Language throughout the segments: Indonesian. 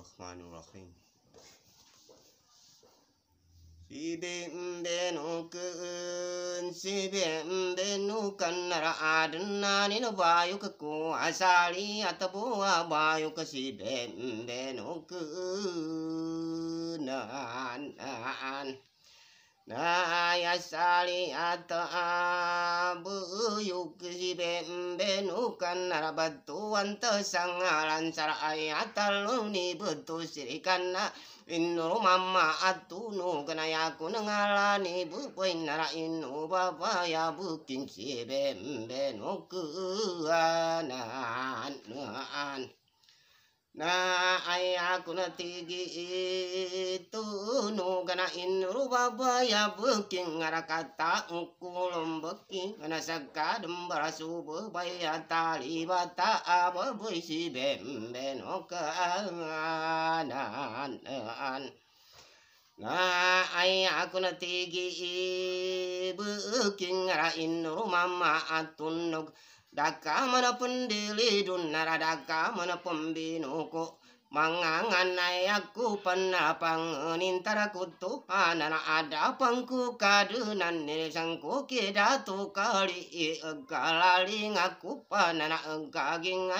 Bismillahirrahmanirrahim. Si ben de no kun si ben de kan nara adna ni no bayu ke ku asali atabu bayu ke si ben de no kun an an na sali atabu kan narabatu anto sangalan sara ayat aluni betu sirikan na inu mama atu nu kena ya ku nengalani bu poin nara inu bapa ya bu kinci bembe nu na ayaku na tigi itu kana in baba ya buki ngarakata ukulum buki kana saka dembara subu baya tali bata abo buisi bembe no anan an Na ai aku na tigi buki ngara in mama atunuk daka mana dun dunara daka mana pun binuku manganganayakku pannapangnintarakuttu anana ada pangku kadunan nirisangku kidatu kali galali ngaku panana ay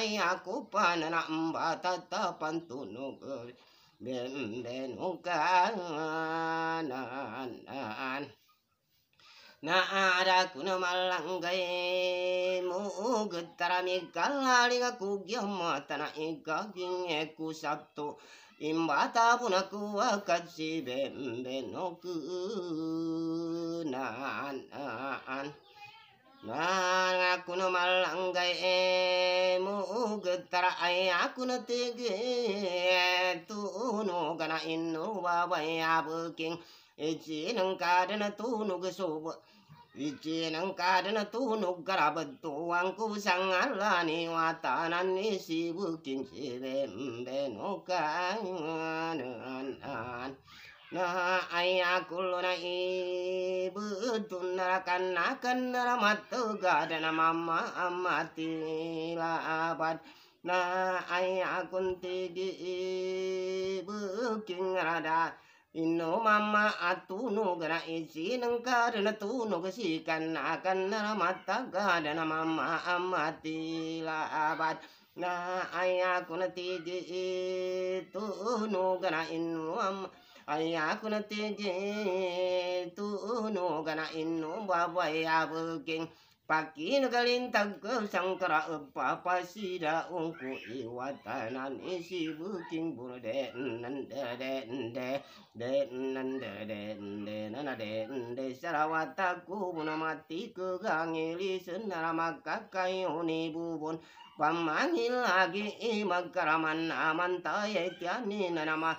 ayaku panana mbatata pantunu bembenukanan ನಾರಾಕುನ ಮಲ್ಲಂಗೈ ಮೂಗುತ್ತರ ಮಿಗಲ್ಲಾಳಿಗ ಕೂಗ್ಯ ಮಾತನ ಇಗ್ಗಿಂಗೆ ಕುಸತ್ತು ಇಂಬಾತ ಪುನಕುವ ಕಚ್ಚಿ ಬೆಂಬೆ ನೋಕು ನಾನ್ Narakuno malangai emu getar ayakuno tege innu ba bai abu king ichi nang kadana tu nug sobo ichi nang kadana tu nug garabatu wangku sang alani watanan ni si sibu king sibe mbe an, na aya kuluna ibu tunara kanna kanna matu gadana mamma amati la abad na ai akunti di ibu rada Inno mama atunu gara isi nengkarna tunu kesikan akan nara mata na mama amati la abad na ayakuna tiji tunu gara innu amma ayakuna tiji tunu gara innu babai abuking Pakin kalintang ke sangkara apa apa sida ungu iwatanan isi buking bulu de nende de nende nana de nende sarawataku buna mati ke gangili senara maka pamangil lagi imakara mana mantaya tiani nana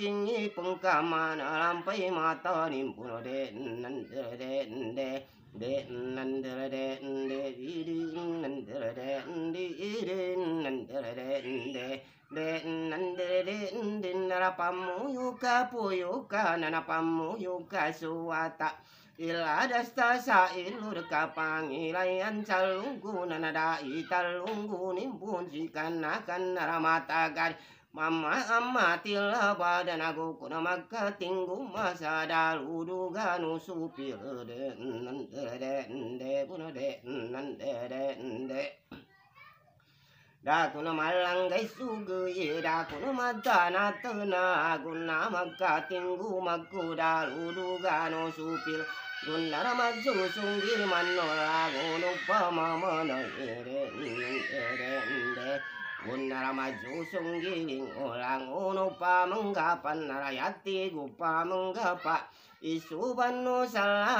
kingi pengkaman lampai mata nimpun de nende narapamu yuka puyuka nanapamu yuka suwata ila sa ilur kapangilayan calungku nanadai talunggu nimpun sikanakan naramatakan Mama amma tila badan aku kuna maka tinggu masa dalu duga nusu pil de nende de nende puna de nende tena aku maka tinggu maku dalu duga nusu Dunara maju sunggil lagu nupa mama na majusunggi ulang unupa menggapan narayati gupa menggapa isu banu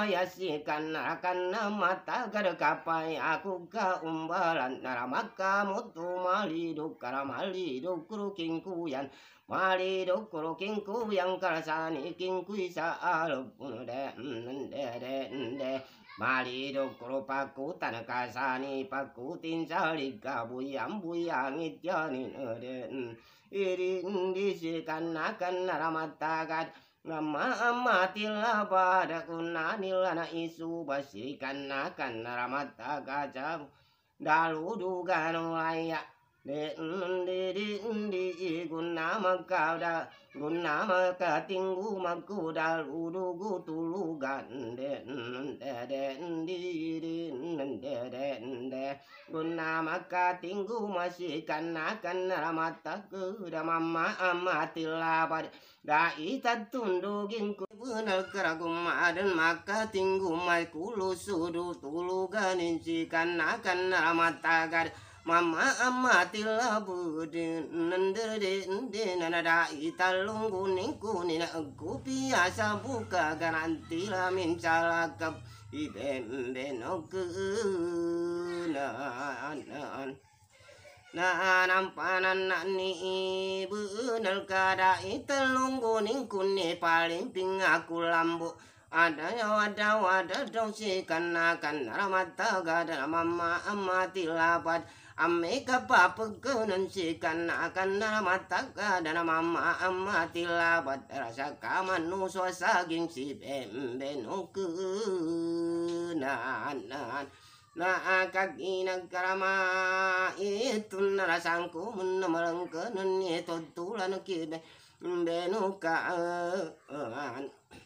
yasikan Akan Nama tagar kapai aku ka umbalan naramaka mutu Mali karamalidu kuru kingkuyan Mali kuru kingku yang karasani kingku isa alupun de de de de Mali dong paku kasani paku tin sali kabu yang bu yang ityani nuren irin disi kana kana nama amatilah pada ada isu basi kana kana ramata dalu duga nuaya de ndi குன்னாமக்காரா குன்னாமக்காத்திங்கு மக்குடால் உருகு துளு குன்னாமக்காத்திங்கு மசி கண்ணா கண்ணர மத்தக்கு ரமம்மா அம்மா தில்லாபர் ராயி தத்துண்டு கிங்கு குமாரன் மக்க திங்கு மை குழு சுரு துளுக நின்சி கண்ணா கண்ணர மத்தகர் mama amatilah budin nandir din nanada italung kuning kuning aku biasa buka garanti lah mencalakap iben benokunan na nampanan na ni ibu nal kada italung kuning kuning paling ping aku lambuk ada wadah ya, ada, dong si karena kan mata gada mama amati lapat Amme kapapagkunan si kana akan namataka dana mama amma tilabat rasa kaman nuso saging si pembenukunan na akag inagkarama itun narasangku munamalangkanan ito tulan kibe benukaan eh, eh,